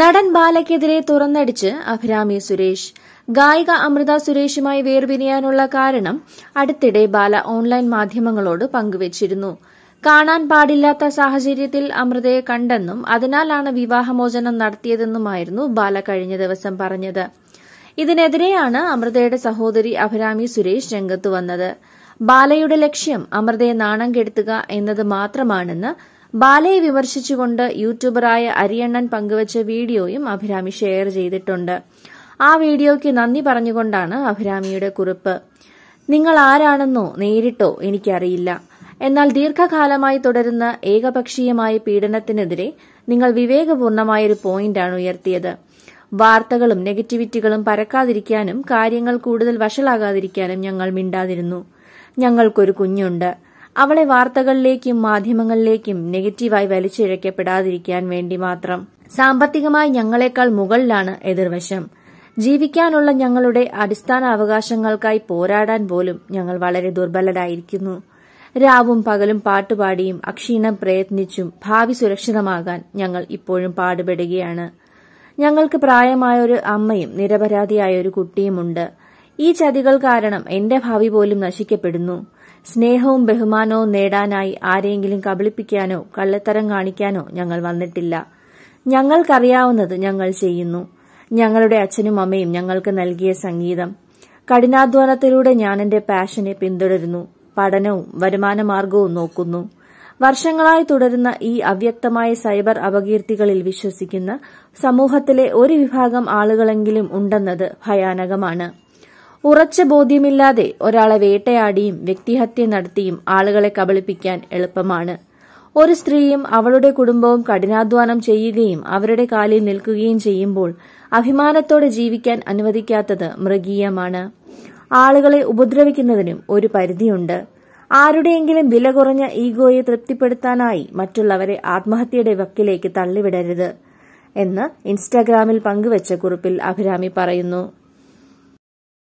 നടൻ ബാലയ്ക്കെതിരെ തുറന്നടിച്ച് അഭിരാമി സുരേഷ് ഗായിക അമൃത സുരേഷുമായി വേർപിരിയാനുള്ള കാരണം അടുത്തിടെ ബാല ഓൺലൈൻ മാധ്യമങ്ങളോട് പങ്കുവച്ചിരുന്നു കാണാൻ പാടില്ലാത്ത സാഹചര്യത്തിൽ അമൃതയെ കണ്ടെന്നും അതിനാലാണ് വിവാഹമോചനം നടത്തിയതെന്നുമായിരുന്നു ബാല കഴിഞ്ഞ ദിവസം പറഞ്ഞത് ഇതിനെതിരെയാണ് അമൃതയുടെ സഹോദരി അഭിരാമി സുരേഷ് രംഗത്തുവന്നത് വന്നത് ബാലയുടെ ലക്ഷ്യം അമൃതയെ നാണം കെടുത്തുക എന്നത് മാത്രമാണെന്ന് ബാലയെ വിമർശിച്ചുകൊണ്ട് യൂട്യൂബറായ അരിയണ്ണൻ പങ്കുവച്ച വീഡിയോയും അഭിരാമി ഷെയർ ചെയ്തിട്ടുണ്ട് ആ വീഡിയോയ്ക്ക് നന്ദി പറഞ്ഞുകൊണ്ടാണ് അഭിരാമിയുടെ കുറിപ്പ് നിങ്ങൾ ആരാണെന്നോ നേരിട്ടോ എനിക്കറിയില്ല എന്നാൽ ദീർഘകാലമായി തുടരുന്ന ഏകപക്ഷീയമായ പീഡനത്തിനെതിരെ നിങ്ങൾ വിവേകപൂർണമായൊരു പോയിന്റാണ് ഉയർത്തിയത് വാർത്തകളും നെഗറ്റിവിറ്റികളും പരക്കാതിരിക്കാനും കാര്യങ്ങൾ കൂടുതൽ വഷളാകാതിരിക്കാനും ഞങ്ങൾ മിണ്ടാതിരുന്നു ഞങ്ങൾക്കൊരു കുഞ്ഞുണ്ട് അവളെ വാർത്തകളിലേക്കും മാധ്യമങ്ങളിലേക്കും നെഗറ്റീവായി വലിച്ചിഴക്കപ്പെടാതിരിക്കാൻ വേണ്ടി മാത്രം സാമ്പത്തികമായി ഞങ്ങളെക്കാൾ മുകളിലാണ് എതിർവശം ജീവിക്കാനുള്ള ഞങ്ങളുടെ അടിസ്ഥാന അവകാശങ്ങൾക്കായി പോരാടാൻ പോലും ഞങ്ങൾ വളരെ ദുർബലരായിരിക്കുന്നു രാവും പകലും പാട്ടുപാടിയും അക്ഷീണം പ്രയത്നിച്ചും ഭാവി സുരക്ഷിതമാകാൻ ഞങ്ങൾ ഇപ്പോഴും പാടുപെടുകയാണ് ഞങ്ങൾക്ക് പ്രായമായൊരു അമ്മയും നിരപരാധിയായ ഒരു കുട്ടിയുമുണ്ട് ഈ ചതികൾ കാരണം എന്റെ ഭാവി പോലും നശിക്കപ്പെടുന്നു സ്നേഹവും ബഹുമാനവും നേടാനായി ആരെയെങ്കിലും കബളിപ്പിക്കാനോ കള്ളത്തരം കാണിക്കാനോ ഞങ്ങൾ വന്നിട്ടില്ല ഞങ്ങൾക്കറിയാവുന്നത് ഞങ്ങൾ ചെയ്യുന്നു ഞങ്ങളുടെ അച്ഛനും അമ്മയും ഞങ്ങൾക്ക് നൽകിയ സംഗീതം കഠിനാധ്വാനത്തിലൂടെ ഞാൻ എന്റെ പാഷനെ പിന്തുടരുന്നു പഠനവും വരുമാനമാർഗവും നോക്കുന്നു വർഷങ്ങളായി തുടരുന്ന ഈ അവ്യക്തമായ സൈബർ അപകീർത്തികളിൽ വിശ്വസിക്കുന്ന സമൂഹത്തിലെ ഒരു വിഭാഗം ആളുകളെങ്കിലും ഉണ്ടെന്നത് ഭയാനകമാണ് ഉറച്ച ബോധ്യമില്ലാതെ ഒരാളെ വേട്ടയാടിയും വ്യക്തിഹത്യ നടത്തിയും ആളുകളെ കബളിപ്പിക്കാൻ എളുപ്പമാണ് ഒരു സ്ത്രീയും അവളുടെ കുടുംബവും കഠിനാധ്വാനം ചെയ്യുകയും അവരുടെ കാലിൽ നിൽക്കുകയും ചെയ്യുമ്പോൾ അഭിമാനത്തോടെ ജീവിക്കാൻ അനുവദിക്കാത്തത് മൃഗീയമാണ് ആളുകളെ ഉപദ്രവിക്കുന്നതിനും ഒരു പരിധിയുണ്ട് ആരുടെയെങ്കിലും വില കുറഞ്ഞ ഈഗോയെ തൃപ്തിപ്പെടുത്താനായി മറ്റുള്ളവരെ ആത്മഹത്യയുടെ വക്കിലേക്ക് തള്ളിവിടരുത് എന്ന് ഇൻസ്റ്റാഗ്രാമിൽ പങ്കുവച്ച കുറിപ്പിൽ അഭിരാമി പറയുന്നു